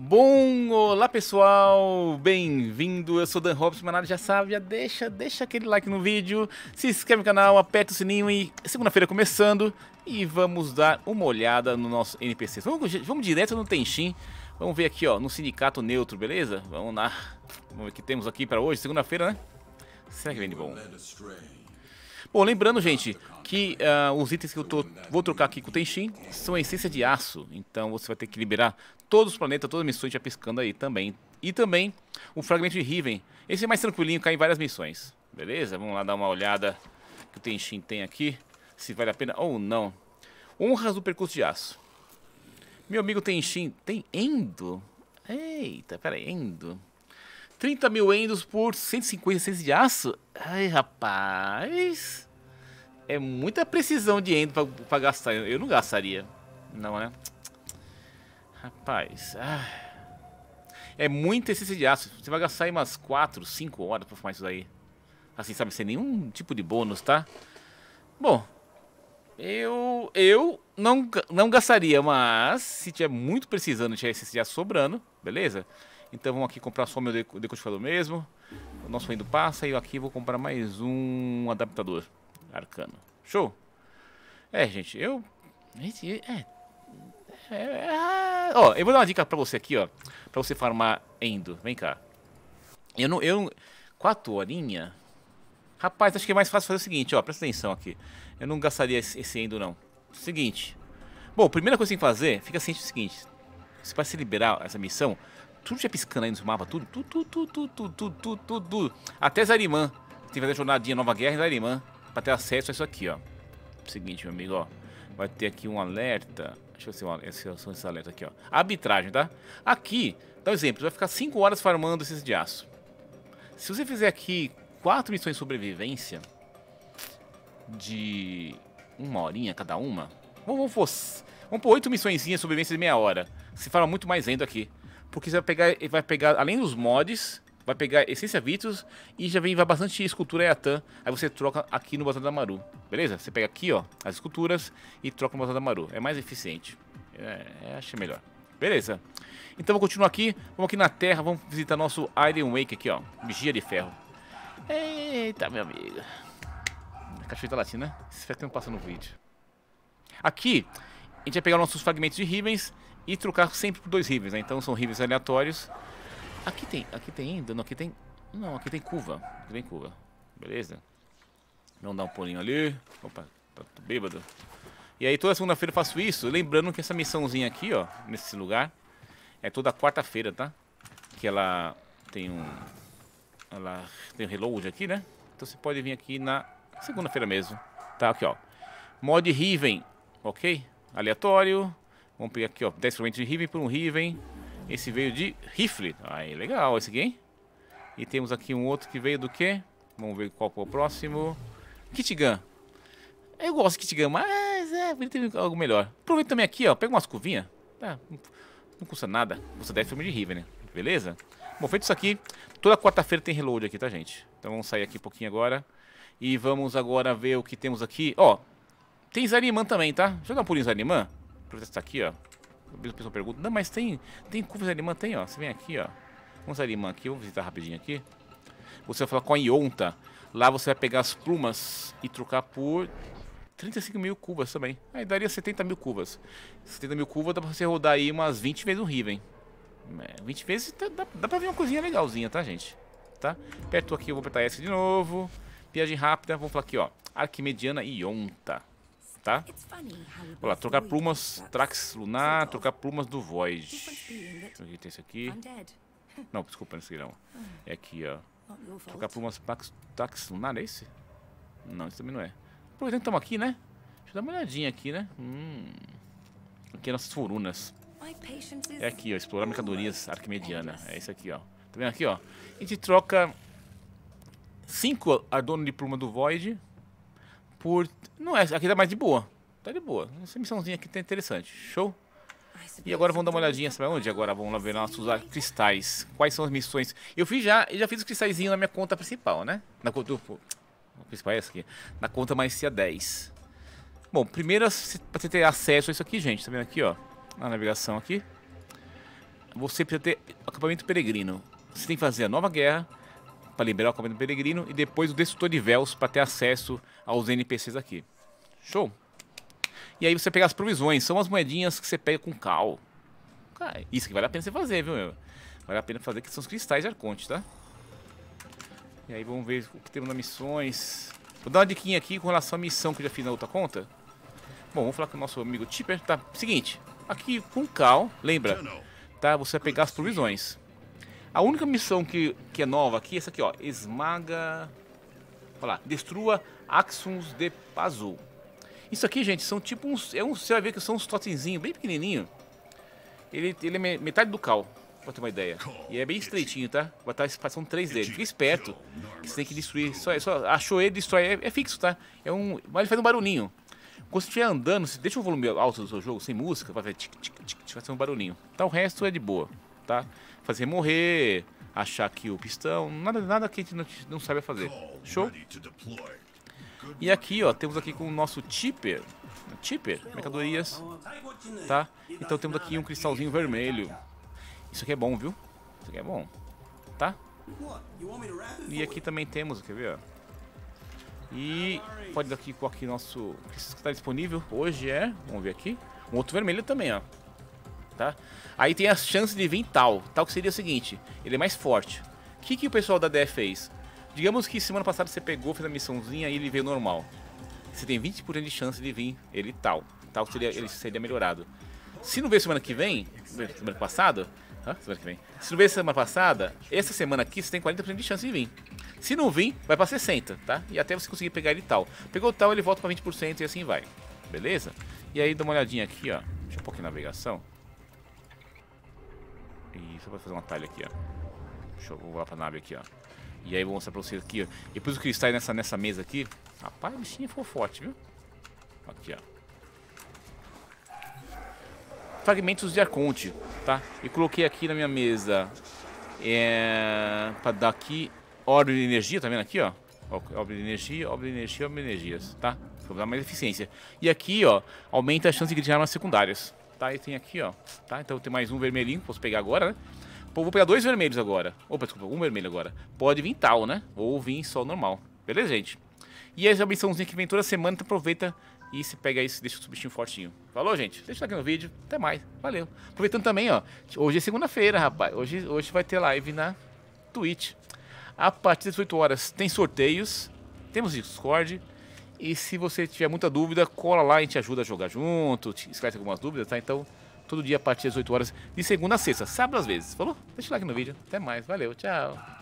Bom, olá pessoal, bem-vindo, eu sou Dan Robson, meu nada já sabe, já deixa, deixa aquele like no vídeo, se inscreve no canal, aperta o sininho e segunda-feira começando e vamos dar uma olhada no nosso NPC. Vamos, vamos direto no Tenshin, vamos ver aqui ó, no Sindicato Neutro, beleza? Vamos lá, vamos ver o que temos aqui para hoje, segunda-feira né? Será que vem de bom? Bom, lembrando, gente, que uh, os itens que eu tô, vou trocar aqui com o Tenshin são a essência de aço. Então você vai ter que liberar todos os planetas, todas as missões já piscando aí também. E também o fragmento de Riven. Esse é mais tranquilinho, cai em várias missões. Beleza? Vamos lá dar uma olhada que o Tenshin tem aqui. Se vale a pena ou não. Honras do percurso de aço. Meu amigo Tenshin tem Endo? Eita, peraí, Endo. 30 mil endos por 150, 600 de aço? Ai, rapaz. É muita precisão de endo pra, pra gastar. Eu, eu não gastaria. Não, né? Rapaz. Ai. É muita essência de aço. Você vai gastar aí umas 4, 5 horas pra fumar isso daí. Assim, sabe? Sem nenhum tipo de bônus, tá? Bom. Eu. Eu não, não gastaria, mas se tiver muito precisando, tiver essência de aço sobrando, beleza? Então vamos aqui comprar só o meu decodificador mesmo. O nosso indo passa e aqui vou comprar mais um adaptador arcano. Show! É, gente, eu... É... é... é ah, ó, eu vou dar uma dica pra você aqui, ó. Pra você farmar endo. Vem cá. Eu não... Eu... Quatro horinha? Rapaz, acho que é mais fácil fazer o seguinte, ó. Presta atenção aqui. Eu não gastaria esse endo, não. Seguinte. Bom, primeira coisa que você tem que fazer, fica ciente do seguinte. Você vai se liberar essa missão, tudo já piscando aí no mapa, tudo, tudo, tudo, tudo, tudo, tudo, tudo, tudo, tudo. Até Tem que tiver a jornadinha Nova Guerra em Zariman. pra ter acesso a isso aqui, ó. Seguinte, meu amigo, ó. Vai ter aqui um alerta. Deixa eu ver se são esses alertas aqui, ó. Arbitragem, tá? Aqui, dá um exemplo, vai ficar 5 horas farmando esses de aço. Se você fizer aqui 4 missões de sobrevivência, de uma horinha cada uma, vamos, vamos, vamos pôr 8 missõezinhas de sobrevivência de meia hora. Se farma muito mais ainda aqui porque você vai pegar, vai pegar além dos mods, vai pegar essência Vitus e já vem vai bastante escultura Yatan. Aí você troca aqui no Bazar da Maru, beleza? Você pega aqui, ó, as esculturas e troca no Bazar da Maru. É mais eficiente. É, é, achei melhor. Beleza. Então vou continuar aqui. Vamos aqui na Terra, vamos visitar nosso Iron Wake aqui, ó. Vigia de ferro. Eita, meu amigo. Cachoeira tá Latina. Né? esse que não passando no vídeo. Aqui, a gente vai pegar nossos fragmentos de Rivens e trocar sempre por dois rivers, né? então são rivers aleatórios. Aqui tem, aqui tem ainda, não, aqui tem, não, aqui tem curva, aqui tem curva, beleza? Vamos dar um pulinho ali, opa, tá bêbado. E aí toda segunda-feira eu faço isso, lembrando que essa missãozinha aqui, ó, nesse lugar, é toda quarta-feira, tá? Que ela tem um, ela tem um reload aqui, né? Então você pode vir aqui na segunda-feira mesmo, tá? Aqui, ó, mod Riven, ok? Aleatório, Vamos pegar aqui, ó, 10 fragmentos de Riven por um Riven. Esse veio de rifle. Aí, legal esse aqui, hein? E temos aqui um outro que veio do quê? Vamos ver qual foi é o próximo. Kit Gun. Eu gosto de Kit Gun, mas é, ele tem algo melhor. Aproveita também aqui, ó, pega umas curvinhas. Tá, não, custa nada. Custa 10 fragmentos de Riven, né? Beleza? Bom, feito isso aqui, toda quarta-feira tem reload aqui, tá, gente? Então vamos sair aqui um pouquinho agora. E vamos agora ver o que temos aqui. Ó, tem Zaniman também, tá? Deixa eu dar um pulinho Zaniman. Aproveitar tá aqui, ó. O pessoal pergunta, não, mas tem, tem curvas alemã? Tem, ó. Você vem aqui, ó. Vamos alemã aqui, vamos visitar rapidinho aqui. Você vai falar com a Ionta. Lá você vai pegar as plumas e trocar por 35 mil cubas também. Aí daria 70 mil cubas. 70 mil cubas dá pra você rodar aí umas 20 vezes o Riven. 20 é, vezes tá, dá, dá pra ver uma coisinha legalzinha, tá, gente? Tá? Aperto aqui, eu vou apertar S de novo. Viagem rápida, vamos falar aqui, ó. Arquimediana Ionta tá? Olha lá, trocar plumas Trax Lunar, trocar plumas do Void. O que tem isso aqui. Não, desculpa, não é sei não. É aqui, ó. Trocar plumas Trax Lunar, é esse? Não, esse também não é. Aproveitando que estamos aqui, né? Deixa eu dar uma olhadinha aqui, né? Hum. Aqui é nossas furunas. É aqui, ó. Explorar mercadorias arquimediana. É isso aqui, ó. Tá vendo aqui, ó? A gente troca cinco ardores de pluma do Void por. Não é, aqui tá mais de boa. Tá de boa. Essa missãozinha aqui tá interessante. Show? E agora vamos dar uma olhadinha, sabe onde? Agora vamos lá ver nossos cristais. Quais são as missões? Eu fiz já, eu já fiz os cristalzinhos na minha conta principal, né? Na conta. principal é essa aqui. Na conta mais cia 10. É Bom, primeiro pra você ter acesso a isso aqui, gente. Tá vendo aqui, ó? Na navegação aqui. Você precisa ter acampamento peregrino. Você tem que fazer a nova guerra para liberar o Caminho do Peregrino e depois o Destrutor de Véus para ter acesso aos NPCs aqui. Show! E aí você pega as provisões, são as moedinhas que você pega com cal. isso que vale a pena você fazer, viu, meu? Vale a pena fazer que são os cristais de Arconte, tá? E aí vamos ver o que temos nas missões. Vou dar uma diquinha aqui com relação à missão que eu já fiz na outra conta. Bom, vamos falar com o nosso amigo Tipper, tá? Seguinte, aqui com cal, lembra, tá? Você vai pegar as provisões. A única missão que, que é nova aqui é essa aqui, ó. Esmaga... Olha lá. Destrua Axons de Pazul. Isso aqui, gente, são tipo uns... É um, você vai ver que são uns totemzinhos bem pequenininho. Ele, ele é metade do cal, pra ter uma ideia. E é bem estreitinho, tá? Vai tá estar são três dele. Fica esperto, que você tem que destruir. Só, só achou ele, destrói. É, é, fixo, tá? É um, mas ele faz um barulhinho. Quando você estiver andando, você deixa o volume alto do seu jogo, sem música, vai fazer, tic, tic, tic, vai fazer um barulhinho. Tá, o resto é de boa matar, tá? fazer morrer, achar que o pistão, nada, nada que a gente não, sabe fazer. Show? E aqui, ó, temos aqui com o nosso tipper, tipper, mercadorias, tá? Então temos aqui um cristalzinho vermelho. Isso aqui é bom, viu? Isso aqui é bom, tá? E aqui também temos, quer ver, ó. E pode daqui com aqui é nosso que está disponível hoje é, vamos ver aqui, um outro vermelho também, ó tá? Aí tem a chance de vir tal, tal que seria o seguinte, ele é mais forte. O que, que o pessoal da DE fez? Digamos que semana passada você pegou, fez a missãozinha e ele veio normal. Você tem 20% de chance de vir ele tal, tal que seria, ele seria melhorado. Se não veio semana que vem, semana passada, Semana que vem. Se não veio semana passada, essa semana aqui você tem 40% de chance de vir. Se não vir, vai pra 60%, tá? E até você conseguir pegar ele tal. Pegou tal, ele volta pra 20% e assim vai. Beleza? E aí dá uma olhadinha aqui, ó. Deixa eu um pouquinho de navegação. E só eu fazer um atalho aqui, ó. Deixa eu voltar pra nave aqui, ó. E aí vou mostrar pra vocês aqui, ó. E depois os cristais nessa, nessa mesa aqui. Rapaz, o bichinho é fofote, viu? Aqui, ó. Fragmentos de Arconte, tá? E coloquei aqui na minha mesa. É... Pra dar aqui... Orbe de energia, tá vendo aqui, ó? Obra de energia, obra de energia, obra de energias, tá? Pra dar mais eficiência. E aqui, ó, aumenta a chance de criar armas secundárias. Tá, e tem aqui, ó. Tá, então tem mais um vermelhinho, posso pegar agora, né? Pô, vou pegar dois vermelhos agora. Opa, desculpa, um vermelho agora. Pode vir tal, né? Ou vir só normal. Beleza, gente? E essa é a missãozinha que vem toda semana, então aproveita e se pega isso, deixa o bichinho fortinho. Falou, gente? Deixa aqui no vídeo. Até mais. Valeu. Aproveitando também, ó. Hoje é segunda-feira, rapaz. Hoje, hoje vai ter live na Twitch. A partir das 8 horas tem sorteios. Temos Discord. E se você tiver muita dúvida, cola lá e te ajuda a jogar junto, te esclarece algumas dúvidas, tá? Então, todo dia a partir das 8 horas, de segunda a sexta, sábado às vezes. Falou? Deixa o like no vídeo. Até mais. Valeu, tchau.